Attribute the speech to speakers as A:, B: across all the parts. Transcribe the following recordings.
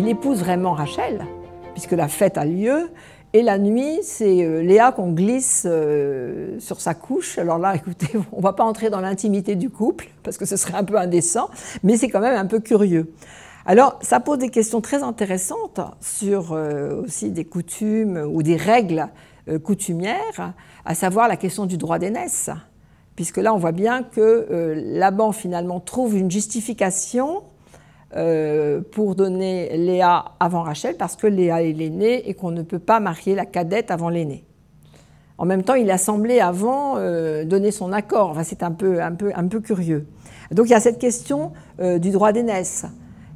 A: il épouse vraiment Rachel, puisque la fête a lieu. Et la nuit, c'est euh, Léa qu'on glisse euh, sur sa couche. Alors là, écoutez, on va pas entrer dans l'intimité du couple, parce que ce serait un peu indécent, mais c'est quand même un peu curieux. Alors, ça pose des questions très intéressantes sur euh, aussi des coutumes ou des règles coutumières, à savoir la question du droit d'aînesse. Puisque là, on voit bien que Laban, finalement, trouve une justification euh, pour donner Léa avant Rachel parce que Léa est l'aînée et qu'on ne peut pas marier la cadette avant l'aînée. En même temps, il a semblé avant euh, donner son accord. Enfin, c'est un peu, un, peu, un peu curieux. Donc il y a cette question euh, du droit d'aînesse.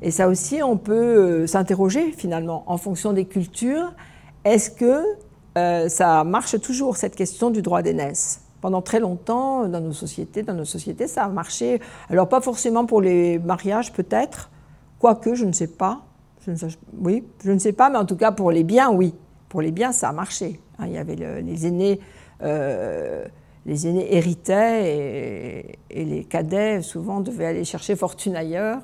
A: Et ça aussi, on peut s'interroger finalement en fonction des cultures. Est-ce que ça marche toujours, cette question du droit d'aînesse pendant très longtemps dans nos sociétés, dans nos sociétés, ça a marché. Alors pas forcément pour les mariages peut-être, Quoique, je ne sais pas. Je oui, je ne sais pas, mais en tout cas, pour les biens, oui. Pour les biens, ça a marché. Hein, il y avait les aînés. Euh, les aînés héritaient et, et, les cadets souvent devaient aller chercher fortune ailleurs.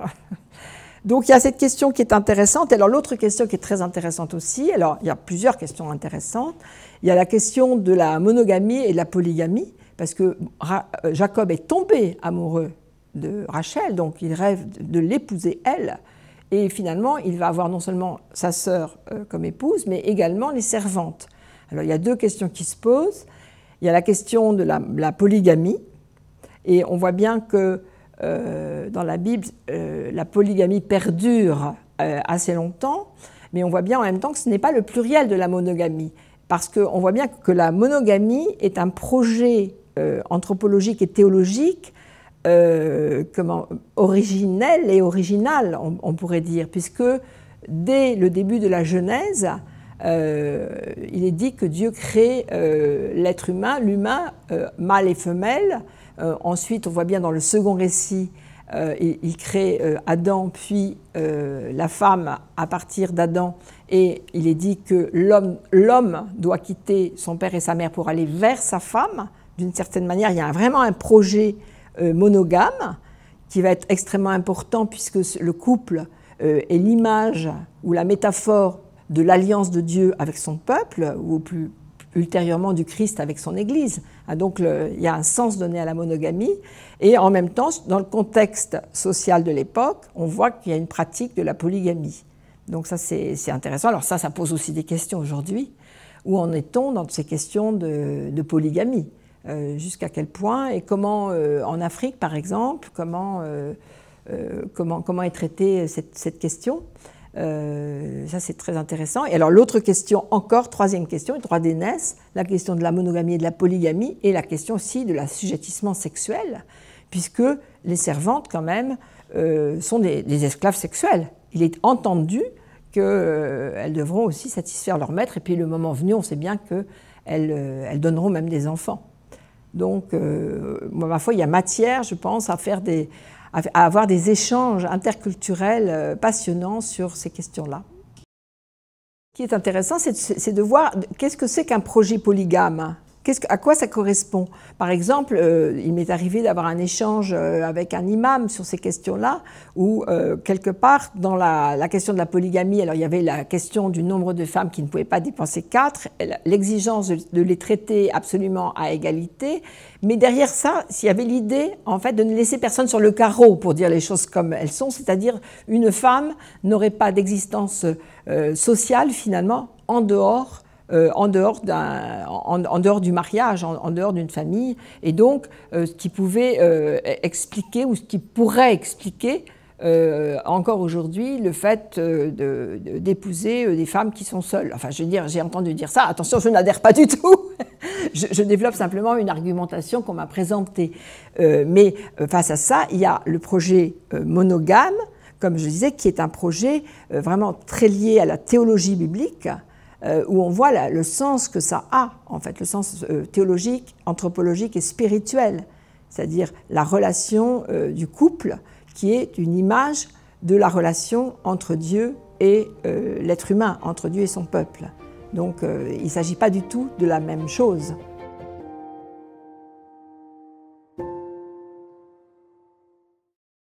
A: Donc il y a cette question qui est intéressante. Alors l'autre question qui est très intéressante aussi, alors il y a plusieurs questions intéressantes. Il y a la question de la monogamie et de la polygamie, parce que euh, Jacob est tombé amoureux de Rachel, donc il rêve de l'épouser elle. Et finalement, il va avoir non seulement sa sœur euh, comme épouse, mais également les servantes. Alors il y a deux questions qui se posent. Il y a la question de la, polygamie, et on voit bien que euh, dans la Bible, euh, la polygamie perdure assez longtemps, mais on voit bien en même temps que ce n'est pas le pluriel de la monogamie, parce qu'on voit bien que la monogamie est un projet anthropologique et théologique euh, comment, originelle et original, on, pourrait dire, puisque dès le début de la Genèse, euh, il est dit que Dieu crée euh, l'être humain, l'humain, mâle et femelle. ensuite, on voit bien dans le second récit, il, crée Adam, puis la femme à partir d'Adam, et il est dit que l'homme doit quitter son père et sa mère pour aller vers sa femme. D'une certaine manière, il y a vraiment un projet euh, monogame, qui va être extrêmement important puisque le couple euh, est l'image ou la métaphore de l'alliance de Dieu avec son peuple, ou plus ultérieurement du Christ avec son Église. Ah, donc il y a un sens donné à la monogamie. Et en même temps, dans le contexte social de l'époque, on voit qu'il y a une pratique de la polygamie. Donc ça, c'est intéressant. Alors ça, ça pose aussi des questions aujourd'hui. Où en est-on dans ces questions de polygamie euh, jusqu'à quel point et comment euh, en Afrique par exemple, comment, euh, comment, comment est traitée cette, question. ça, c'est très intéressant. Et alors, l'autre question, encore, troisième question, droit naisses, la question de la monogamie et de la polygamie, et la question aussi de l'assujettissement sexuel, puisque les servantes, quand même, sont des, esclaves sexuels. Il est entendu qu'elles elles devront aussi satisfaire leur maître, et puis le moment venu, on sait bien qu'elles elles donneront même des enfants. Donc, euh, ma foi, il y a matière, je pense, à avoir des échanges interculturels euh, passionnants sur ces questions-là. Ce qui est intéressant, c'est de voir qu'est-ce que c'est qu'un projet polygame à quoi ça correspond Par exemple, euh, il m'est arrivé d'avoir un échange euh, avec un imam sur ces questions-là, où euh, quelque part, dans la, question de la polygamie, alors il y avait la question du nombre de femmes qui ne pouvaient pas dépenser quatre, l'exigence de, les traiter absolument à égalité, mais derrière ça, il y avait l'idée, en fait, de ne laisser personne sur le carreau, pour dire les choses comme elles sont, c'est-à-dire une femme n'aurait pas d'existence sociale, finalement, en dehors euh, en, dehors du mariage, en, dehors d'une famille, et donc euh, ce qui pouvait euh, expliquer ou ce qui pourrait expliquer encore aujourd'hui le fait d'épouser des femmes qui sont seules. Enfin, je veux dire, j'ai entendu dire ça. Attention, je n'adhère pas du tout. je, développe simplement une argumentation qu'on m'a présentée. mais face à ça, il y a le projet monogame, comme je disais, qui est un projet vraiment très lié à la théologie biblique. Euh, où on voit le sens que ça a, en fait, le sens euh, théologique, anthropologique et spirituel, c'est-à-dire la relation euh, du couple qui est une image de la relation entre Dieu et l'être humain, entre Dieu et son peuple. Donc il ne s'agit pas du tout de la même chose.